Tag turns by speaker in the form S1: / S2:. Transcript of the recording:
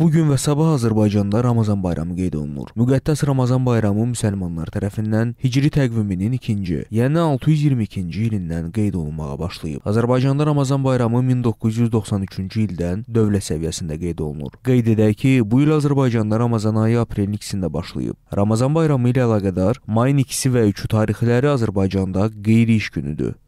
S1: Bu gün və sabah Azərbaycanda Ramazan bayramı qeyd olunur. Müqəddəs Ramazan bayramı müsəlmanlar tərəfindən Hicri təqviminin 2-ci, yəni 622-ci ilindən qeyd olunmağa başlayıb. Azərbaycanda Ramazan bayramı 1993-cü ildən dövlət səviyyəsində qeyd olunur. Qeyd edək ki, bu il Azərbaycanda Ramazan ayı aprelin 2-sində başlayıb. Ramazan bayramı ilə əlaqədar mayın 2-si və 3-ü tarixləri Azərbaycanda qeyri-iş günüdür.